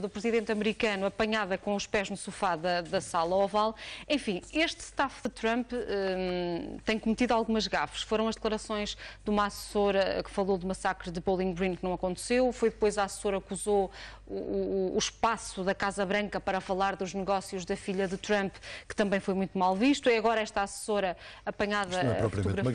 do presidente americano apanhada com os pés no sofá da, da sala oval. Enfim, este staff de Trump hum, tem cometido algumas gafes. Foram as declarações de uma assessora que falou do massacre de Bowling Green que não aconteceu, foi depois a assessora que usou o, o, o espaço da Casa Branca para falar dos negócios da filha de Trump, que também foi muito mal visto. É agora esta assessora apanhada Isto não é propriamente